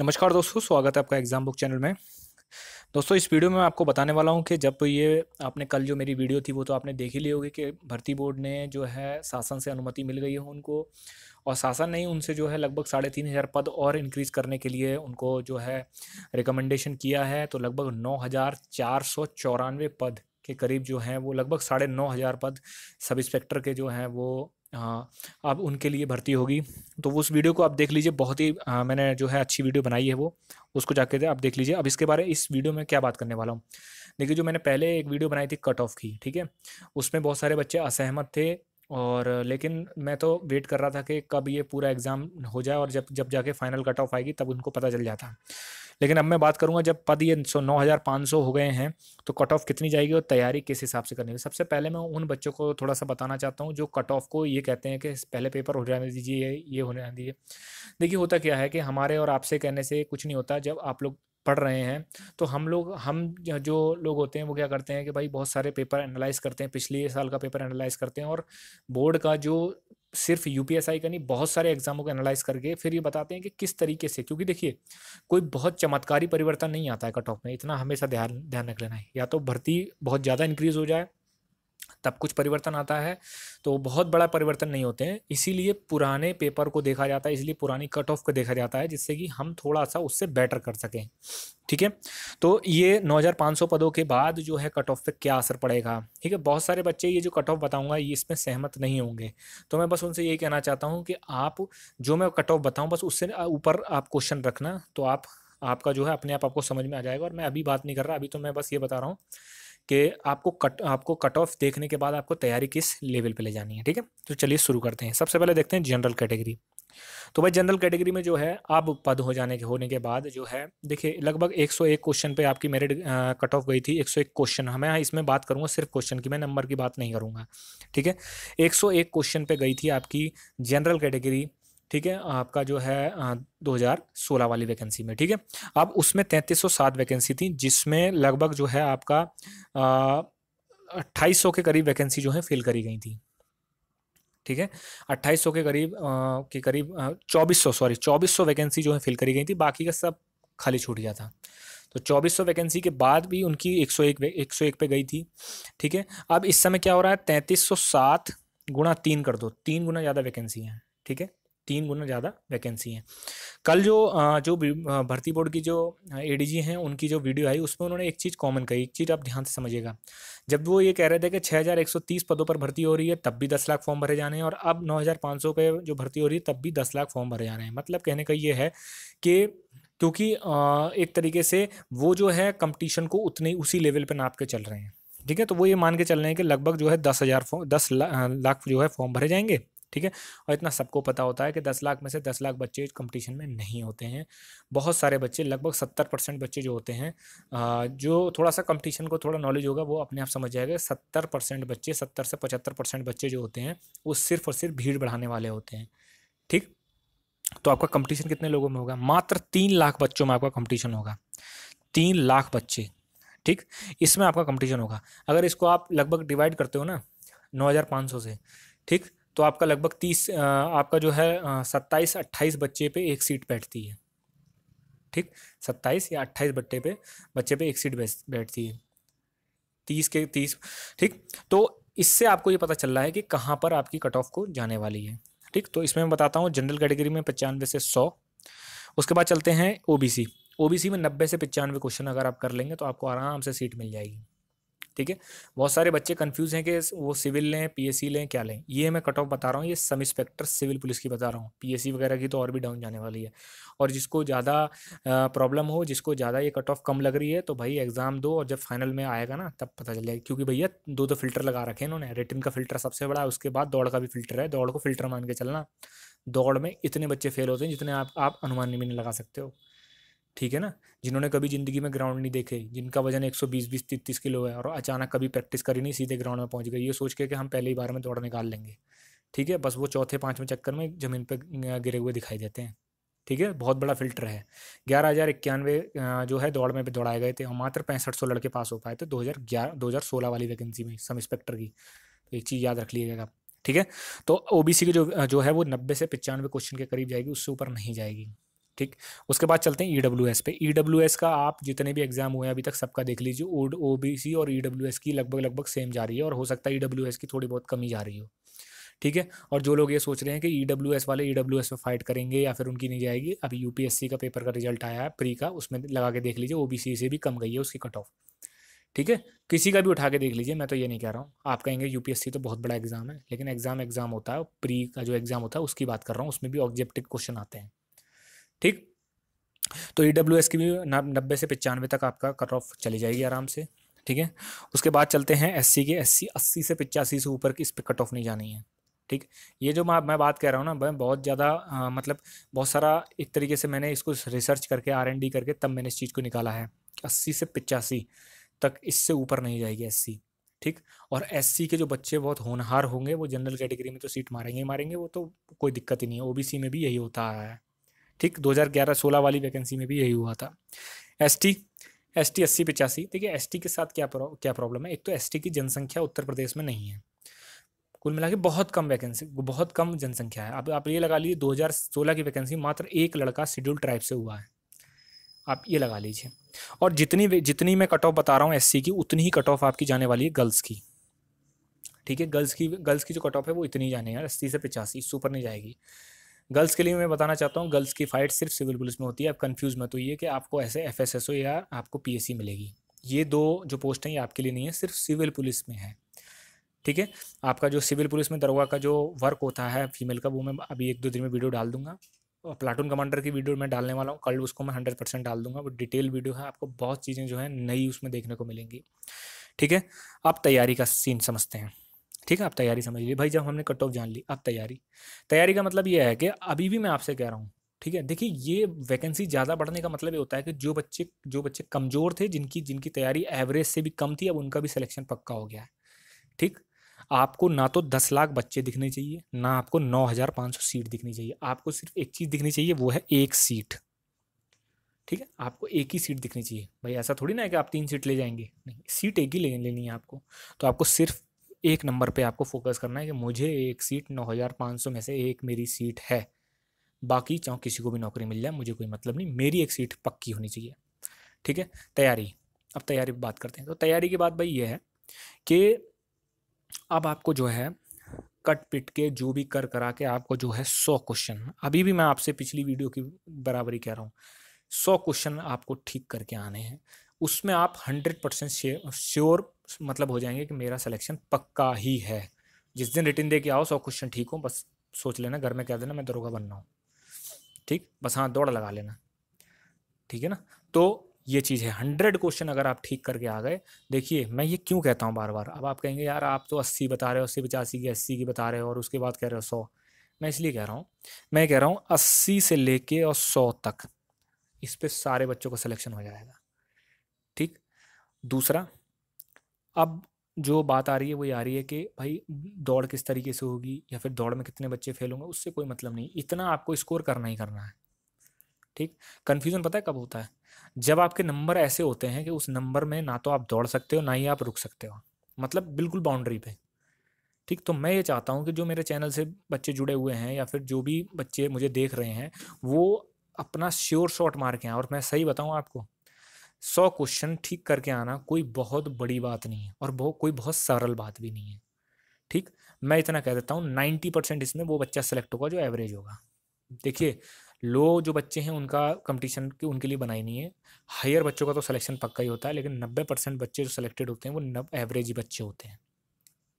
नमस्कार दोस्तों स्वागत है आपका एग्जाम बुक चैनल में दोस्तों इस वीडियो में मैं आपको बताने वाला हूं कि जब ये आपने कल जो मेरी वीडियो थी वो तो आपने देख ही ली होगी कि भर्ती बोर्ड ने जो है शासन से अनुमति मिल गई है उनको और शासन ने उनसे जो है लगभग साढ़े तीन हज़ार पद और इंक्रीज़ करने के लिए उनको जो है रिकमेंडेशन किया है तो लगभग नौ हज़ार चार सौ चौरानवे पद के करीब जो हैं वो लगभग साढ़े नौ हज़ार पद सब इंस्पेक्टर के जो हैं वो हाँ अब उनके लिए भर्ती होगी तो उस वीडियो को आप देख लीजिए बहुत ही आ, मैंने जो है अच्छी वीडियो बनाई है वो उसको जाके आप देख लीजिए अब इसके बारे इस वीडियो में क्या बात करने वाला हूँ देखिए जो मैंने पहले एक वीडियो बनाई थी कट ऑफ की ठीक है उसमें बहुत सारे बच्चे असहमत थे और लेकिन मैं तो वेट कर रहा था कि कब ये पूरा एग्ज़ाम हो जाए और जब जब जाके फाइनल कट ऑफ आएगी तब उनको पता चल जाता लेकिन अब मैं बात करूंगा जब पद ये सौ नौ हज़ार पाँच सौ हो गए हैं तो कट ऑफ कितनी जाएगी और तैयारी किस हिसाब से करनी है सबसे पहले मैं उन बच्चों को थोड़ा सा बताना चाहता हूँ जो कट ऑफ को ये कहते हैं कि पहले पेपर हो जाने दीजिए ये होने दीजिए देखिए होता क्या है कि हमारे और आपसे कहने से कुछ नहीं होता जब आप लोग पढ़ रहे हैं तो हम लोग हम जो लोग होते हैं वो क्या करते हैं कि भाई बहुत सारे पेपर एनालाइज करते हैं पिछले साल का पेपर एनालाइज करते हैं और बोर्ड का जो सिर्फ यूपीएसआई का नहीं बहुत सारे एग्जामों को एनालाइज करके फिर ये बताते हैं कि किस तरीके से क्योंकि देखिए कोई बहुत चमत्कारी परिवर्तन नहीं आता है कट ऑफ में इतना हमेशा ध्यान ध्यान रख लेना है या तो भर्ती बहुत ज़्यादा इंक्रीज हो जाए तब कुछ परिवर्तन आता है तो बहुत बड़ा परिवर्तन नहीं होते हैं इसीलिए पुराने पेपर को देखा जाता है इसलिए पुरानी कट ऑफ को देखा जाता है जिससे कि हम थोड़ा सा उससे बेटर कर सकें ठीक है तो ये 9500 पदों के बाद जो है कट ऑफ पे क्या असर पड़ेगा ठीक है बहुत सारे बच्चे ये जो कट ऑफ बताऊंगा ये इसमें सहमत नहीं होंगे तो मैं बस उनसे यही कहना चाहता हूँ कि आप जो मैं कट ऑफ बताऊँ बस उससे ऊपर आप क्वेश्चन रखना तो आप आपका जो है अपने आप आपको समझ में आ जाएगा और मैं अभी बात नहीं कर रहा अभी तो मैं बस ये बता रहा हूँ कि आपको कट आपको कट ऑफ देखने के बाद आपको तैयारी किस लेवल पे ले जानी है ठीक है तो चलिए शुरू करते हैं सबसे पहले देखते हैं जनरल कैटेगरी तो भाई जनरल कैटेगरी में जो है अब पद हो जाने के होने के बाद जो है देखिए लगभग 101 क्वेश्चन पे आपकी मेरिट कट ऑफ गई थी 101 क्वेश्चन हमें हाँ इसमें बात करूंगा सिर्फ क्वेश्चन की मैं नंबर की बात नहीं करूंगा ठीक है 101 क्वेश्चन पे गई थी आपकी जनरल कैटेगरी ठीक है आपका जो है हज़ार 2016 वाली वैकेंसी में ठीक है अब उसमें 3307 वैकेंसी थी जिसमें लगभग जो है आपका अट्ठाईस के करीब वैकेंसी जो है फिल करी गई थी ठीक है सौ के करीब के करीब चौबीस सौ सॉरी चौबीस सौ वैकेंसी जो है फिल करी गई थी बाकी का सब खाली छूट गया था तो चौबीस सौ वैकेंसी के बाद भी उनकी एक सौ एक एक सौ एक पे गई थी ठीक है अब इस समय क्या हो रहा है तैंतीस सौ सात गुणा तीन कर दो तीन गुना ज़्यादा वैकेंसी है ठीक है तीन गुना ज़्यादा वैकेंसी हैं कल जो जो भर्ती बोर्ड की जो एडीजी हैं उनकी जो वीडियो आई उसमें उन्होंने एक चीज़ कॉमन कही एक चीज़ आप ध्यान से समझिएगा जब वो ये कह रहे थे कि 6,130 पदों पर भर्ती हो रही है तब भी 10 लाख फॉर्म भरे जाने हैं और अब 9,500 पे जो भर्ती हो रही है तब भी 10 लाख फॉर्म भरे जा रहे हैं मतलब कहने का ये है कि क्योंकि एक तरीके से वो जो है कंपटीशन को उतने उसी लेवल पर नाप के चल रहे हैं ठीक है तो वो ये मान के चल रहे हैं कि लगभग जो है दस हज़ार दस लाख जो है फॉर्म भरे जाएंगे ठीक है और इतना सबको पता होता है कि दस लाख में से दस लाख बच्चे कंपटीशन में नहीं होते हैं बहुत सारे बच्चे लगभग सत्तर परसेंट बच्चे जो होते हैं जो थोड़ा सा कंपटीशन को थोड़ा नॉलेज होगा वो अपने आप समझ जाएगा सत्तर परसेंट बच्चे सत्तर से पचहत्तर परसेंट बच्चे जो होते हैं वो सिर्फ और सिर्फ भीड़ बढ़ाने वाले होते हैं ठीक तो आपका कंपटीशन कितने लोगों में होगा मात्र तीन लाख बच्चों में आपका कंपटीशन होगा तीन लाख बच्चे ठीक इसमें आपका कंपटीशन होगा अगर इसको आप लगभग डिवाइड करते हो ना नौ हज़ार पाँच सौ से ठीक तो आपका लगभग तीस आपका जो है सत्ताईस अट्ठाईस बच्चे पे एक सीट बैठती है ठीक सत्ताईस या अट्ठाईस बट्टे पे बच्चे पे एक सीट बैठती है तीस के तीस ठीक तो इससे आपको ये पता चल रहा है कि कहाँ पर आपकी कट ऑफ को जाने वाली है ठीक तो इसमें मैं बताता हूँ जनरल कैटेगरी में पचानवे से सौ उसके बाद चलते हैं ओबीसी ओबीसी में नब्बे से पचानवे क्वेश्चन अगर आप कर लेंगे तो आपको आराम से सीट मिल जाएगी ठीक है बहुत सारे बच्चे कन्फ्यूज़ हैं कि वो सिविल लें पीएससी लें क्या लें ये मैं कट ऑफ बता रहा हूँ ये सब इंस्पेक्टर सिविल पुलिस की बता रहा हूँ पीएससी वगैरह की तो और भी डाउन जाने वाली है और जिसको ज़्यादा प्रॉब्लम हो जिसको ज़्यादा ये कट ऑफ कम लग रही है तो भाई एग्ज़ाम दो और जब फाइनल में आएगा ना तब पता चल जाएगा क्योंकि भैया दो दो तो फिल्टर लगा रखे हैं इन्होंने रिटर्न का फिल्टर सबसे बड़ा है उसके बाद दौड़ का भी फिल्टर है दौड़ को फिल्टर मान के चलना दौड़ में इतने बच्चे फेल होते हैं जितने आप आप अनुमान भी नहीं लगा सकते हो ठीक है ना जिन्होंने कभी ज़िंदगी में ग्राउंड नहीं देखे जिनका वजन 120 20 30 किलो है और अचानक कभी प्रैक्टिस करी नहीं सीधे ग्राउंड में पहुंच गए ये सोच के कि हम पहले ही बार में दौड़ निकाल लेंगे ठीक है बस वो चौथे पाँचवें चक्कर में ज़मीन पर गिरे हुए दिखाई देते हैं ठीक है बहुत बड़ा फिल्टर है ग्यारह हज़ार इक्यानवे जो है दौड़ में भी दौड़ाए गए थे और मात्र पैंसठ सौ लड़के पास हो पाए थे दो हज़ार ग्यारह दो हज़ार सोलह वाली वैकेंसी में सब इंस्पेक्टर की तो एक चीज़ याद रख लीजिएगा ठीक है तो ओबीसी की जो जो है वो नब्बे से पचानवे क्वेश्चन के करीब जाएगी उससे ऊपर नहीं जाएगी ठीक उसके बाद चलते हैं ई e पे ई e का आप जितने भी एग्जाम हुए अभी तक सबका देख लीजिए ओ बी और ई e की लगभग लगभग सेम जा रही है और हो सकता है ई की थोड़ी बहुत कमी जा रही हो ठीक है और जो लोग ये सोच रहे हैं कि ई वाले ई में फाइट करेंगे या फिर उनकी नहीं जाएगी अभी यूपीएससी का पेपर का रिजल्ट आया है प्री का उसमें लगा के देख लीजिए सी से भी कम गई है उसकी कट ऑफ ठीक है किसी का भी उठा के देख लीजिए मैं तो ये नहीं कह रहा हूँ आप कहेंगे यूपीएससी तो बहुत बड़ा एग्जाम है लेकिन एग्जाम एग्जाम होता है प्री का जो एग्जाम होता है उसकी बात कर रहा हूँ उसमें भी ऑब्जेक्टिव क्वेश्चन आते हैं ठीक तो ई डब्ल्यू एस की भी नब्बे से पचानवे तक आपका कट ऑफ चली जाएगी आराम से ठीक है उसके बाद चलते हैं एस सी के एस सी अस्सी से पचासी से ऊपर की इस पर कट ऑफ नहीं जानी है ठीक ये जो मैं मैं बात कह रहा हूँ ना मैं बहुत ज़्यादा मतलब बहुत सारा एक तरीके से मैंने इसको रिसर्च करके आर एन डी करके तब मैंने इस चीज़ को निकाला है अस्सी से पचासी तक इससे ऊपर नहीं जाएगी एस सी ठीक और एस के जो बच्चे बहुत होनहार होंगे वो जनरल कैटेगरी में तो सीट मारेंगे ही मारेंगे वो तो कोई दिक्कत ही नहीं है ओ में भी यही होता आया है ठीक 2011-16 वाली वैकेंसी में भी यही हुआ था एस टी एस टी अस्सी पचासी देखिए एस टी के साथ क्या प्रौ, क्या प्रॉब्लम है एक तो एस टी की जनसंख्या उत्तर प्रदेश में नहीं है कुल मिला के बहुत कम वैकेंसी बहुत कम जनसंख्या है अब आप ये लगा लीजिए 2016 की वैकेंसी मात्र एक लड़का शेड्यूल ट्राइब से हुआ है आप ये लगा लीजिए और जितनी जितनी मैं कट ऑफ बता रहा हूँ एस की उतनी ही कट ऑफ आपकी जाने वाली है गर्ल्स की ठीक है गर्ल्स की गर्ल्स की जो कट ऑफ है वो इतनी जाने यार अस्सी से पचासी सुपर नहीं जाएगी गर्ल्स के लिए मैं बताना चाहता हूँ गर्ल्स की फ़ाइट सिर्फ सिविल पुलिस में होती है आप कन्फ्यूज़ मत होइए कि आपको ऐसे एफ या आपको पी मिलेगी ये दो जो पोस्ट हैं ये आपके लिए नहीं है सिर्फ सिविल पुलिस में है ठीक है आपका जो सिविल पुलिस में दरोगा का जो वर्क होता है फीमेल का वो मैं अभी एक दो दिन में वीडियो डाल दूंगा प्लाटून कमांडर की वीडियो मैं डालने वाला हूँ कल उसको मैं हंड्रेड परसेंट डाल दूंगा वो डिटेल वीडियो है आपको बहुत चीज़ें जो है नई उसमें देखने को मिलेंगी ठीक है अब तैयारी का सीन समझते हैं ठीक है आप तैयारी समझ लीजिए भाई जब हमने कट ऑफ जान ली अब तैयारी तैयारी का मतलब ये है कि अभी भी मैं आपसे कह रहा हूँ ठीक है देखिए ये वैकेंसी ज़्यादा बढ़ने का मतलब ये होता है कि जो बच्चे जो बच्चे कमज़ोर थे जिनकी जिनकी तैयारी एवरेज से भी कम थी अब उनका भी सिलेक्शन पक्का हो गया है ठीक आपको ना तो दस लाख बच्चे दिखने चाहिए ना आपको नौ हज़ार पाँच सौ सीट दिखनी चाहिए आपको सिर्फ एक चीज़ दिखनी चाहिए वो है एक सीट ठीक है आपको एक ही सीट दिखनी चाहिए भाई ऐसा थोड़ी ना है कि आप तीन सीट ले जाएंगे नहीं सीट एक ही ले लेनी है आपको तो आपको सिर्फ एक नंबर पे आपको फोकस करना है कि मुझे एक सीट नौ हज़ार पाँच सौ में से एक मेरी सीट है बाकी चाहे किसी को भी नौकरी मिल जाए मुझे कोई मतलब नहीं मेरी एक सीट पक्की होनी चाहिए ठीक है तैयारी अब तैयारी पर बात करते हैं तो तैयारी की बात भाई ये है कि अब आपको जो है कट पिट के जो भी कर करा के आपको जो है सौ क्वेश्चन अभी भी मैं आपसे पिछली वीडियो की बराबरी कह रहा हूँ सौ क्वेश्चन आपको ठीक करके आने हैं उसमें आप हंड्रेड परसेंट श्योर मतलब हो जाएंगे कि मेरा सिलेक्शन पक्का ही है जिस दिन रिटर्न दे के आओ सौ क्वेश्चन ठीक हो बस सोच लेना घर में कह देना मैं दरोगा बनना हूँ ठीक बस हाँ दौड़ लगा लेना ठीक है ना तो ये चीज़ है हंड्रेड क्वेश्चन अगर आप ठीक करके आ गए देखिए मैं ये क्यों कहता हूँ बार बार अब आप कहेंगे यार आप तो अस्सी बता रहे हो अस्सी पचासी की अस्सी की बता रहे हो और उसके बाद कह रहे हो सौ मैं इसलिए कह रहा हूँ मैं कह रहा हूँ अस्सी से लेके और सौ तक इस पर सारे बच्चों का सिलेक्शन हो जाएगा ठीक दूसरा अब जो बात आ रही है वही आ रही है कि भाई दौड़ किस तरीके से होगी या फिर दौड़ में कितने बच्चे फेल होंगे उससे कोई मतलब नहीं इतना आपको स्कोर करना ही करना है ठीक कन्फ्यूज़न पता है कब होता है जब आपके नंबर ऐसे होते हैं कि उस नंबर में ना तो आप दौड़ सकते हो ना ही आप रुक सकते हो मतलब बिल्कुल बाउंड्री पे ठीक तो मैं ये चाहता हूँ कि जो मेरे चैनल से बच्चे जुड़े हुए हैं या फिर जो भी बच्चे मुझे देख रहे हैं वो अपना श्योर शॉट मार के हैं और मैं सही बताऊँ आपको सौ क्वेश्चन ठीक करके आना कोई बहुत बड़ी बात नहीं है और बहुत कोई बहुत सरल बात भी नहीं है ठीक मैं इतना कह देता हूँ नाइन्टी परसेंट इसमें वो बच्चा सेलेक्ट होगा जो एवरेज होगा देखिए लो जो बच्चे हैं उनका कंपटीशन की उनके लिए बनाई नहीं है हायर बच्चों का तो सिलेक्शन पक्का ही होता है लेकिन नब्बे परसेंट बच्चे जो सिलेक्टेड होते हैं वो नब एवरेज ही बच्चे होते हैं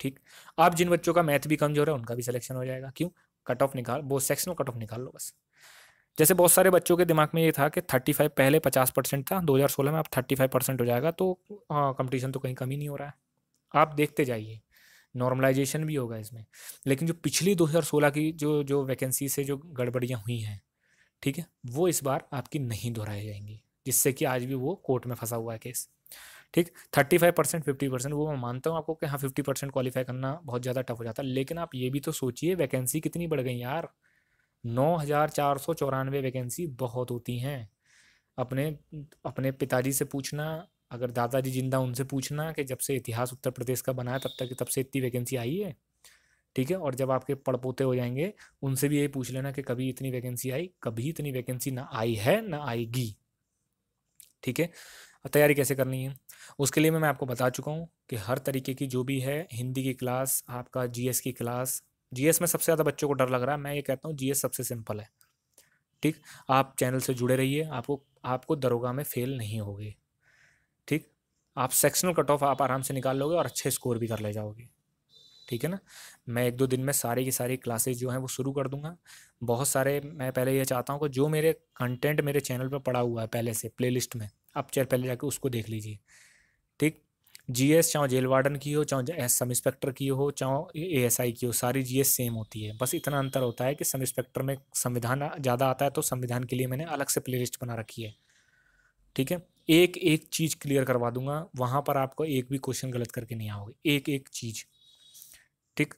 ठीक आप जिन बच्चों का मैथ भी कमजोर है उनका भी सिलेक्शन हो जाएगा क्यों कट ऑफ निकाल वो सेक्शनल कट ऑफ निकाल लो बस जैसे बहुत सारे बच्चों के दिमाग में ये था कि थर्टी फाइव पहले पचास परसेंट था दो हज़ार सोलह में आप थर्टी फाइव परसेंट हो जाएगा तो कंपटीशन तो कहीं कमी नहीं हो रहा है आप देखते जाइए नॉर्मलाइजेशन भी होगा इसमें लेकिन जो पिछली दो हज़ार सोलह की जो जो वैकेंसी से जो गड़बड़ियाँ हुई हैं ठीक है वो इस बार आपकी नहीं दोहराई जाएंगी जिससे कि आज भी वो कोर्ट में फंसा हुआ है केस ठीक thirty five percent fifty percent वो मैं मानता हूँ आपको कि हाँ फिफ्टी परसेंट क्वालिफाई करना बहुत ज़्यादा टफ हो जाता है लेकिन आप ये भी तो सोचिए वैकेंसी कितनी बढ़ गई यार नौ हज़ार चार सौ चौरानवे वैकेंसी बहुत होती हैं अपने अपने पिताजी से पूछना अगर दादाजी जिंदा उनसे पूछना कि जब से इतिहास उत्तर प्रदेश का बना है तब तक तब से इतनी वैकेंसी आई है ठीक है और जब आपके पड़पोते हो जाएंगे उनसे भी यही पूछ लेना कि कभी इतनी वैकेंसी आई कभी इतनी वैकेंसी ना आई है ना आएगी ठीक है तैयारी कैसे करनी है उसके लिए मैं आपको बता चुका हूँ कि हर तरीके की जो भी है हिंदी की क्लास आपका जीएस की क्लास जीएस में सबसे ज़्यादा बच्चों को डर लग रहा है मैं ये कहता हूँ जीएस सबसे सिंपल है ठीक आप चैनल से जुड़े रहिए आपको आपको दरोगा में फेल नहीं होगी ठीक आप सेक्शनल कट ऑफ आप आराम से निकाल लोगे और अच्छे स्कोर भी कर ले जाओगे ठीक है ना मैं एक दो दिन में सारी की सारी क्लासेज जो हैं वो शुरू कर दूंगा बहुत सारे मैं पहले ये चाहता हूँ कि जो मेरे कंटेंट मेरे चैनल पर पड़ा हुआ है पहले से प्लेलिस्ट में आप चेयर पहले जाके उसको देख लीजिए जीएस चाहे जेल वार्डन की हो चाहे सब इंस्पेक्टर की हो चाहे एएसआई की हो सारी जीएस सेम होती है बस इतना अंतर होता है कि सब इंस्पेक्टर में संविधान ज़्यादा आता है तो संविधान के लिए मैंने अलग से प्ले लिस्ट बना रखी है ठीक है एक एक चीज़ क्लियर करवा दूंगा वहाँ पर आपको एक भी क्वेश्चन गलत करके नहीं आओगे एक एक चीज़ ठीक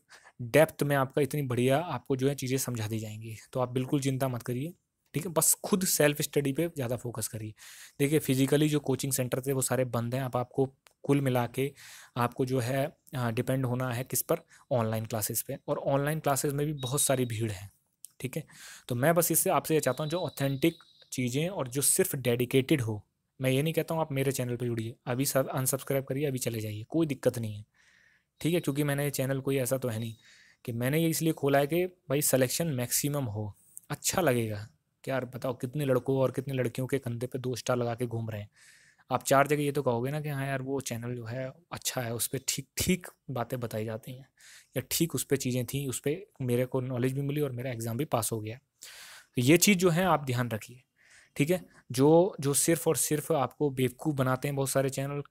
डेप्थ में आपका इतनी बढ़िया आपको जो है चीज़ें समझा दी जाएंगी तो आप बिल्कुल चिंता मत करिए ठीक है बस खुद सेल्फ स्टडी पे ज़्यादा फोकस करिए देखिए फिजिकली जो कोचिंग सेंटर थे वो सारे बंद हैं अब आपको कुल मिला के आपको जो है डिपेंड होना है किस पर ऑनलाइन क्लासेस पे और ऑनलाइन क्लासेस में भी बहुत सारी भीड़ है ठीक है तो मैं बस इससे आपसे ये चाहता हूँ जो ऑथेंटिक चीज़ें और जो सिर्फ डेडिकेटेड हो मैं ये नहीं कहता हूँ आप मेरे चैनल पर जुड़िए अभी सब अनसब्सक्राइब करिए अभी चले जाइए कोई दिक्कत नहीं है ठीक है क्योंकि मैंने ये चैनल कोई ऐसा तो है नहीं कि मैंने ये इसलिए खोला है कि भाई सलेक्शन मैक्सिमम हो अच्छा लगेगा यार बताओ कितने लड़कों और कितने लड़कियों के कंधे पे दो स्टार लगा के घूम रहे हैं आप चार जगह ये तो कहोगे ना कि हाँ यार वो चैनल जो है अच्छा है उस पर ठीक ठीक बातें बताई जाती हैं या ठीक उस पर चीज़ें थी उस पर मेरे को नॉलेज भी मिली और मेरा एग्ज़ाम भी पास हो गया तो ये चीज़ जो है आप ध्यान रखिए ठीक है जो जो सिर्फ और सिर्फ आपको बेवकूफ़ बनाते हैं बहुत सारे चैनल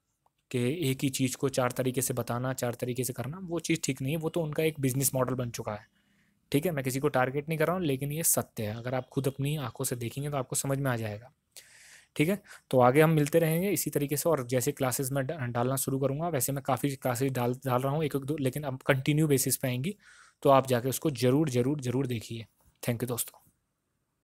के एक ही चीज़ को चार तरीके से बताना चार तरीके से करना वो चीज़ ठीक नहीं है वो तो उनका एक बिजनेस मॉडल बन चुका है ठीक है मैं किसी को टारगेट नहीं कर रहा हूँ लेकिन ये सत्य है अगर आप खुद अपनी आंखों से देखेंगे तो आपको समझ में आ जाएगा ठीक है तो आगे हम मिलते रहेंगे इसी तरीके से और जैसे क्लासेस मैं डालना शुरू करूँगा वैसे मैं काफ़ी क्लासेज डाल डाल रहा हूँ एक एक दो लेकिन अब कंटिन्यू बेसिस पे आएंगी तो आप जाके उसको ज़रूर ज़रूर ज़रूर देखिए थैंक यू दोस्तों